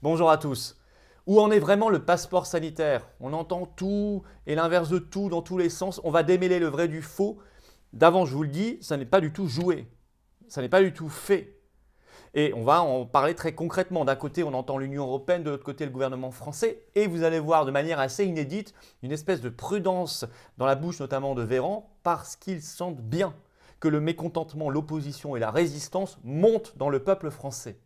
Bonjour à tous. Où en est vraiment le passeport sanitaire On entend tout et l'inverse de tout dans tous les sens. On va démêler le vrai du faux. D'avant, je vous le dis, ça n'est pas du tout joué. Ça n'est pas du tout fait. Et on va en parler très concrètement. D'un côté, on entend l'Union européenne, de l'autre côté, le gouvernement français. Et vous allez voir de manière assez inédite une espèce de prudence dans la bouche notamment de Véran, parce qu'ils sentent bien que le mécontentement, l'opposition et la résistance montent dans le peuple français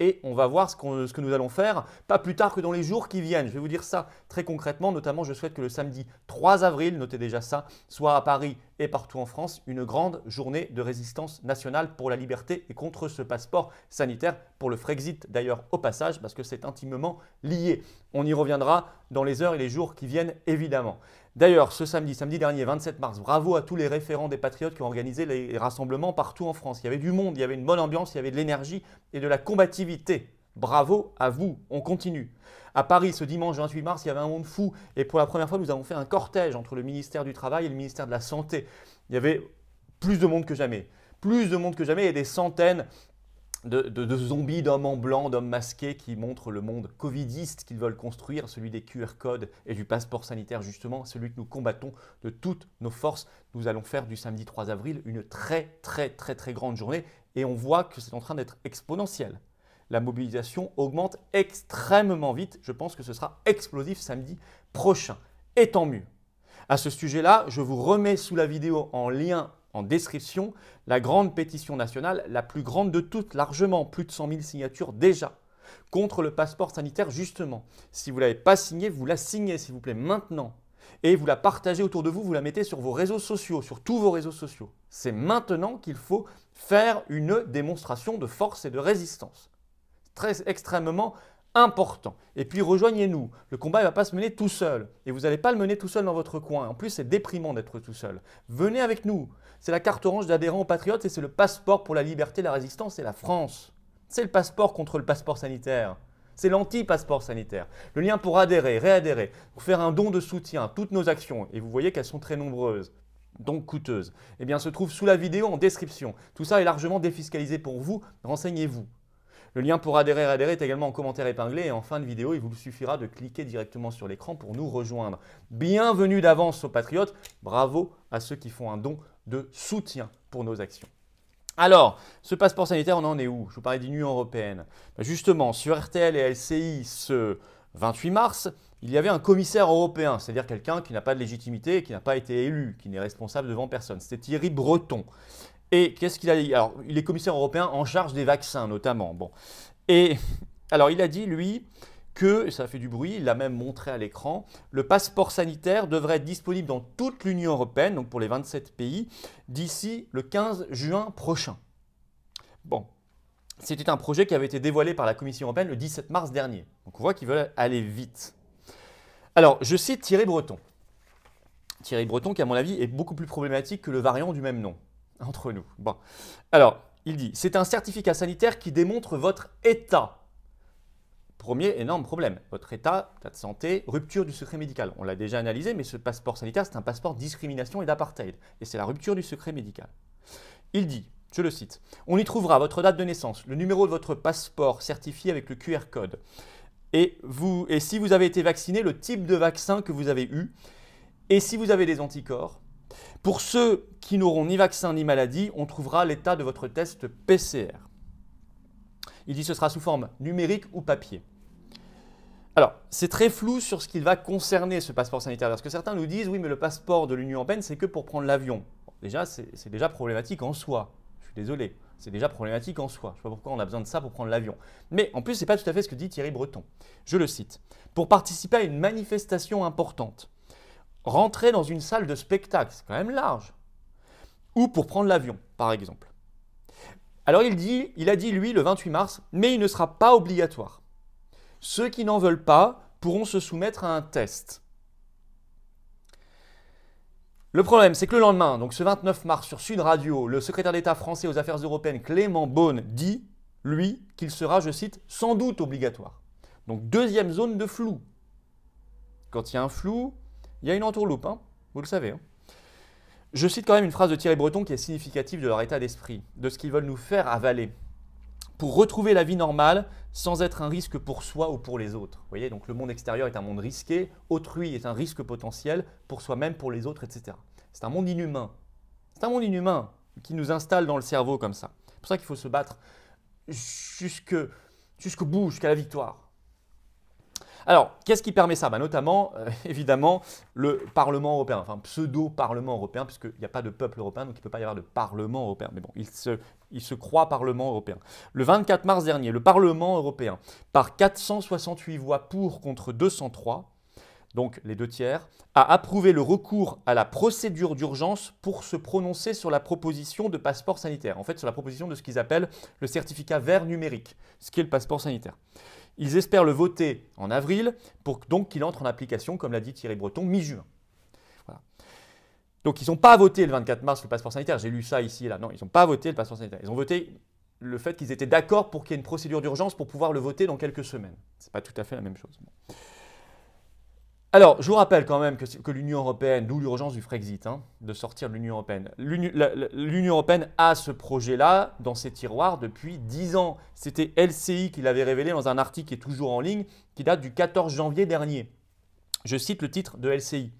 et on va voir ce, que nous allons faire, pas plus tard que dans les jours qui viennent. Je vais vous dire ça très concrètement, notamment je souhaite que le samedi 3 avril, notez déjà ça, soit à Paris et partout en France, une grande journée de résistance nationale pour la liberté et contre ce passeport sanitaire, pour le Frexit d'ailleurs au passage, parce que c'est intimement lié. On y reviendra dans les heures et les jours qui viennent évidemment. D'ailleurs, ce samedi, samedi dernier, 27 mars, bravo à tous les référents des Patriotes qui ont organisé les rassemblements partout en France. Il y avait du monde, il y avait une bonne ambiance, il y avait de l'énergie et de la combativité. Bravo à vous, on continue. À Paris, ce dimanche 28 mars, il y avait un monde fou et pour la première fois, nous avons fait un cortège entre le ministère du Travail et le ministère de la Santé. Il y avait plus de monde que jamais plus de monde que jamais et des centaines de, zombies, d'hommes en blanc, d'hommes masqués qui montrent le monde covidiste qu'ils veulent construire, celui des QR codes et du passeport sanitaire justement, celui que nous combattons de toutes nos forces. Nous allons faire du samedi 3 avril une très très très très grande journée et on voit que c'est en train d'être exponentiel. La mobilisation augmente extrêmement vite, je pense que ce sera explosif samedi prochain. Et tant mieux. À ce sujet-là, je vous remets sous la vidéo en lien en description la grande pétition nationale, la plus grande de toutes, largement plus de 100 000 signatures déjà, contre le passeport sanitaire justement. Si vous ne l'avez pas signé, vous la signez s'il vous plaît maintenant. Et vous la partagez autour de vous, vous la mettez sur vos réseaux sociaux, sur tous vos réseaux sociaux. C'est maintenant qu'il faut faire une démonstration de force et de résistance. Très extrêmement important. Et puis rejoignez-nous. Le combat ne va pas se mener tout seul. Et vous n'allez pas le mener tout seul dans votre coin. En plus, c'est déprimant d'être tout seul. Venez avec nous. C'est la carte orange d'adhérent aux Patriotes et c'est le passeport pour la liberté, la résistance et la France. C'est le passeport contre le passeport sanitaire. C'est l'anti-passeport sanitaire. Le lien pour adhérer, réadhérer, pour faire un don de soutien à toutes nos actions. Et vous voyez qu'elles sont très nombreuses donc coûteuses, eh bien se trouve sous la vidéo en description. Tout ça est largement défiscalisé pour vous, renseignez-vous. Le lien pour adhérer adhérer est également en commentaire épinglé et en fin de vidéo, il vous suffira de cliquer directement sur l'écran pour nous rejoindre. Bienvenue d'avance aux Patriotes, bravo à ceux qui font un don de soutien pour nos actions. Alors, ce passeport sanitaire, on en est où Je vous parlais d'Union européenne. Ben justement, sur RTL et LCI ce 28 mars, il y avait un commissaire européen, c'est-à-dire quelqu'un qui n'a pas de légitimité, qui n'a pas été élu, qui n'est responsable devant personne. C'était Thierry Breton. Et qu'est-ce qu'il a dit Alors, il est commissaire européen en charge des vaccins, notamment. Bon. Et alors, il a dit, lui, que, ça fait du bruit, il l'a même montré à l'écran, le passeport sanitaire devrait être disponible dans toute l'Union européenne, donc pour les 27 pays, d'ici le 15 juin prochain. Bon, c'était un projet qui avait été dévoilé par la Commission européenne le 17 mars dernier. Donc on voit qu'ils veulent aller vite. Alors, je cite Thierry Breton. Thierry Breton qui, à mon avis, est beaucoup plus problématique que le variant du même nom. Entre nous. Bon. Alors, il dit, c'est un certificat sanitaire qui démontre votre état. Premier énorme problème, votre état, état de santé, rupture du secret médical. On l'a déjà analysé, mais ce passeport sanitaire, c'est un passeport de discrimination et d'apartheid. Et c'est la rupture du secret médical. Il dit, je le cite, on y trouvera votre date de naissance, le numéro de votre passeport certifié avec le QR code. Et, vous, et si vous avez été vacciné, le type de vaccin que vous avez eu. Et si vous avez des anticorps, pour ceux qui n'auront ni vaccin ni maladie, on trouvera l'état de votre test PCR. Il dit ce sera sous forme numérique ou papier. Alors, c'est très flou sur ce qu'il va concerner ce passeport sanitaire, parce que certains nous disent oui, mais le passeport de l'Union européenne, c'est que pour prendre l'avion. déjà, c'est déjà problématique en soi. Je suis désolé, c'est déjà problématique en soi. Je ne sais pas pourquoi on a besoin de ça pour prendre l'avion. Mais en plus, ce n'est pas tout à fait ce que dit Thierry Breton. Je le cite. Pour participer à une manifestation importante, rentrer dans une salle de spectacle, c'est quand même large, ou pour prendre l'avion, par exemple. Alors il, dit, il a dit, lui, le 28 mars, mais il ne sera pas obligatoire. Ceux qui n'en veulent pas pourront se soumettre à un test. Le problème, c'est que le lendemain, donc ce 29 mars, sur Sud Radio, le secrétaire d'État français aux Affaires européennes, Clément Beaune, dit, lui, qu'il sera, je cite, sans doute obligatoire. Donc deuxième zone de flou. Quand il y a un flou, il y a une entourloupe, hein vous le savez. Hein. je cite quand même une phrase de Thierry Breton qui est significative de leur état d'esprit, de ce qu'ils veulent nous faire avaler, pour retrouver la vie normale sans être un risque pour soi ou pour les autres. Vous voyez, donc le monde extérieur est un monde risqué, autrui est un risque potentiel pour soi-même, pour les autres, etc. C'est un monde inhumain. C'est un monde inhumain qui nous installe dans le cerveau comme ça. C'est pour ça qu'il faut se battre jusqu'au bout, jusqu'à la victoire. Alors, qu'est-ce qui permet ça bah, Notamment, euh, évidemment, le Parlement européen, enfin pseudo-Parlement européen, puisqu'il n'y a pas de peuple européen, donc il ne peut pas y avoir de Parlement européen. Mais bon, il se, il se croit Parlement européen. Le 24 mars dernier, le Parlement européen, par 468 voix pour contre 203, donc les deux tiers, a approuvé le recours à la procédure d'urgence pour se prononcer sur la proposition de passeport sanitaire, en fait sur la proposition de ce qu'ils appellent le certificat vert numérique, ce qui est le passeport sanitaire. Ils espèrent le voter en avril pour donc qu'il entre en application, comme l'a dit Thierry Breton, mi-juin. Donc ils n'ont pas voté le 24 mars le passeport sanitaire. J'ai lu ça ici et là. Non, ils n'ont pas voté le passeport sanitaire. Ils ont voté le fait qu'ils étaient d'accord pour qu'il y ait une procédure d'urgence pour pouvoir le voter dans quelques semaines. Ce n'est pas tout à fait la même chose. Alors, je vous rappelle quand même que, l'Union européenne, d'où l'urgence du Frexit, hein, de sortir de l'Union européenne. L'Union européenne a ce projet-là dans ses tiroirs depuis 10 ans. C'était LCI qui l'avait révélé dans un article qui est toujours en ligne, qui date du 14 janvier dernier. Je cite le titre de LCI.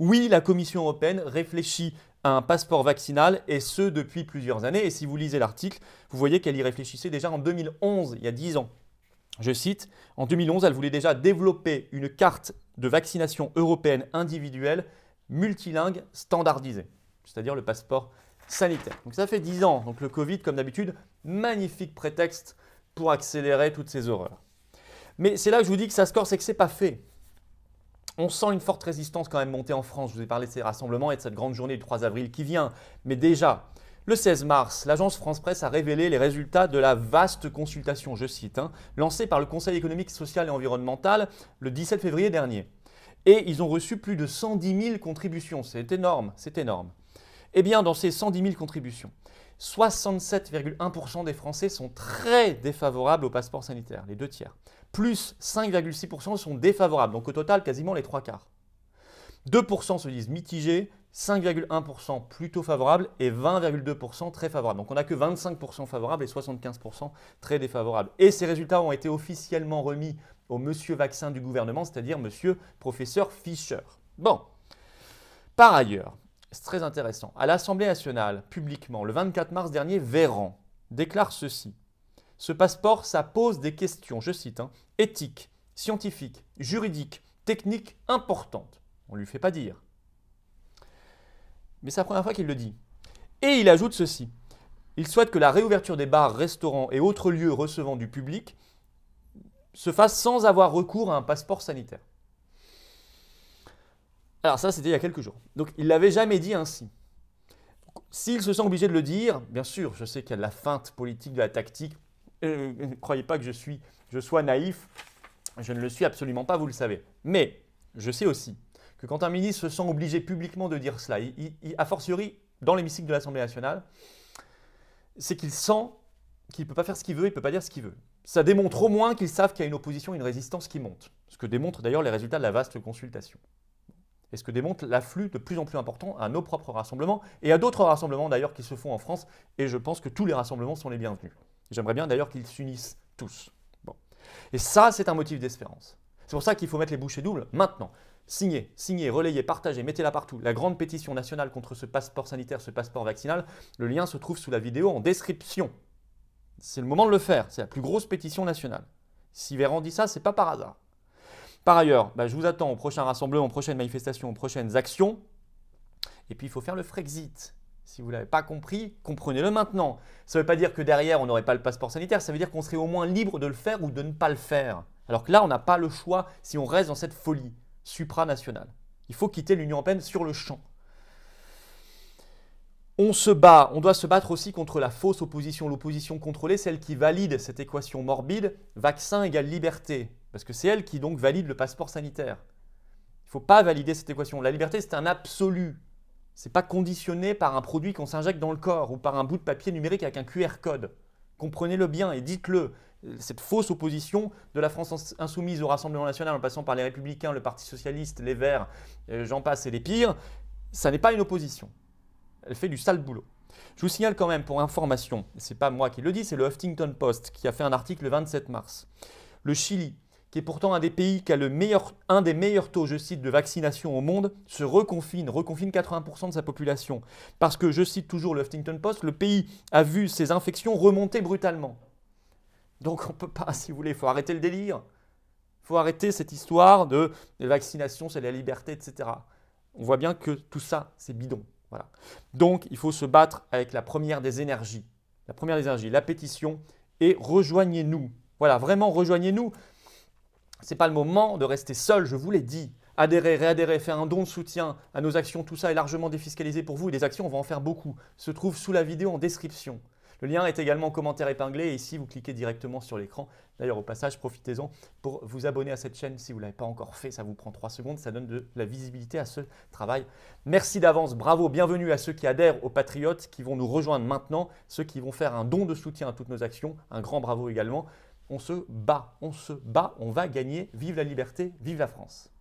Oui, la Commission européenne réfléchit à un passeport vaccinal, et ce depuis plusieurs années. Et si vous lisez l'article, vous voyez qu'elle y réfléchissait déjà en 2011, il y a 10 ans. Je cite, en 2011, elle voulait déjà développer une carte de vaccination européenne individuelle multilingue standardisée, c'est-à-dire le passeport sanitaire. Donc ça fait 10 ans. Donc le Covid, comme d'habitude, magnifique prétexte pour accélérer toutes ces horreurs. Mais c'est là que je vous dis que ça score, c'est que c'est pas fait. On sent une forte résistance quand même montée en France. Je vous ai parlé de ces rassemblements et de cette grande journée du 3 avril qui vient. Mais déjà, le 16 mars, l'agence France-Presse a révélé les résultats de la vaste consultation, je cite, hein, lancée par le Conseil économique, social et environnemental le 17 février dernier. Et ils ont reçu plus de 110 000 contributions, c'est énorme, c'est énorme. Eh bien, dans ces 110 000 contributions, 67,1% des Français sont très défavorables au passeport sanitaire, les deux tiers. Plus 5,6% sont défavorables, donc au total quasiment les trois quarts. 2% se disent mitigés, 5,1% plutôt favorables et 20,2% très favorables. Donc on n'a que 25% favorables et 75% très défavorables. Et ces résultats ont été officiellement remis au monsieur vaccin du gouvernement, c'est-à-dire monsieur professeur Fischer. Bon. Par ailleurs, c'est très intéressant, à l'Assemblée nationale, publiquement, le 24 mars dernier, Véran déclare ceci. Ce passeport, ça pose des questions, je cite, hein, éthiques, scientifiques, juridiques, techniques importantes. On ne lui fait pas dire. Mais c'est la première fois qu'il le dit. Et il ajoute ceci. Il souhaite que la réouverture des bars, restaurants et autres lieux recevant du public se fasse sans avoir recours à un passeport sanitaire. Alors ça, c'était il y a quelques jours. Donc il l'avait jamais dit ainsi. S'il se sent obligé de le dire, bien sûr, je sais qu'il y a de la feinte politique, de la tactique. Euh, euh, ne croyez pas que je, suis, je sois naïf. Je ne le suis absolument pas, vous le savez. Mais je sais aussi quand un ministre se sent obligé publiquement de dire cela, il, a fortiori dans l'hémicycle de l'Assemblée nationale, c'est qu'il sent qu'il ne peut pas faire ce qu'il veut, il ne peut pas dire ce qu'il veut. Ça démontre au moins qu'ils savent qu'il y a une opposition, une résistance qui monte. Ce que démontrent d'ailleurs les résultats de la vaste consultation. Et ce que démontre l'afflux de plus en plus important à nos propres rassemblements et à d'autres rassemblements d'ailleurs qui se font en France. Et je pense que tous les rassemblements sont les bienvenus. J'aimerais bien d'ailleurs qu'ils s'unissent tous. Bon. Et ça, c'est un motif d'espérance. C'est pour ça qu'il faut mettre les bouchées doubles maintenant. Signez, signez, relayez, partagez, mettez-la partout. La grande pétition nationale contre ce passeport sanitaire, ce passeport vaccinal, le lien se trouve sous la vidéo en description. C'est le moment de le faire, c'est la plus grosse pétition nationale. Si Véran dit ça, ce n'est pas par hasard. Par ailleurs, bah, je vous attends au prochain rassemblement, aux prochaines manifestations, aux prochaines actions. Et puis, il faut faire le Frexit. Si vous ne l'avez pas compris, comprenez-le maintenant. Ça ne veut pas dire que derrière, on n'aurait pas le passeport sanitaire, ça veut dire qu'on serait au moins libre de le faire ou de ne pas le faire. Alors que là, on n'a pas le choix si on reste dans cette folie supranational Il faut quitter l'Union européenne sur le champ. On se bat, on doit se battre aussi contre la fausse opposition, l'opposition contrôlée, celle qui valide cette équation morbide, vaccin égale liberté, parce que c'est elle qui donc valide le passeport sanitaire. Il ne faut pas valider cette équation. La liberté, c'est un absolu. C'est pas conditionné par un produit qu'on s'injecte dans le corps ou par un bout de papier numérique avec un QR code. Comprenez-le bien et dites-le. Euh, cette fausse opposition de la France insoumise au Rassemblement national en passant par les Républicains, le Parti socialiste, les Verts, euh, j'en passe et les pires, ça n'est pas une opposition. Elle fait du sale boulot. Je vous signale quand même pour information, c'est pas moi qui le dis, c'est le Huffington Post qui a fait un article le 27 mars. Le Chili qui est pourtant un des pays qui a le meilleur, un des meilleurs taux, je cite, de vaccination au monde, se reconfine, reconfine 80% de sa population. Parce que, je cite toujours le Huffington Post, le pays a vu ses infections remonter brutalement. Donc on ne peut pas, si vous voulez, il faut arrêter le délire. Il faut arrêter cette histoire de vaccination, c'est la liberté, etc. On voit bien que tout ça, c'est bidon. Voilà. Donc il faut se battre avec la première des énergies. La première des énergies, la pétition, et rejoignez-nous. Voilà, vraiment rejoignez-nous n'est pas le moment de rester seul, je vous l'ai dit. Adhérer, réadhérer, faire un don de soutien à nos actions, tout ça est largement défiscalisé pour vous. Et des actions, on va en faire beaucoup. Se trouve sous la vidéo en description. Le lien est également en commentaire épinglé et ici vous cliquez directement sur l'écran. D'ailleurs au passage, profitez-en pour vous abonner à cette chaîne si vous ne l'avez pas encore fait, ça vous prend trois secondes, ça donne de la visibilité à ce travail. Merci d'avance, bravo, bienvenue à ceux qui adhèrent aux Patriotes, qui vont nous rejoindre maintenant, ceux qui vont faire un don de soutien à toutes nos actions, un grand bravo également on se bat, on se bat, on va gagner, vive la liberté, vive la France.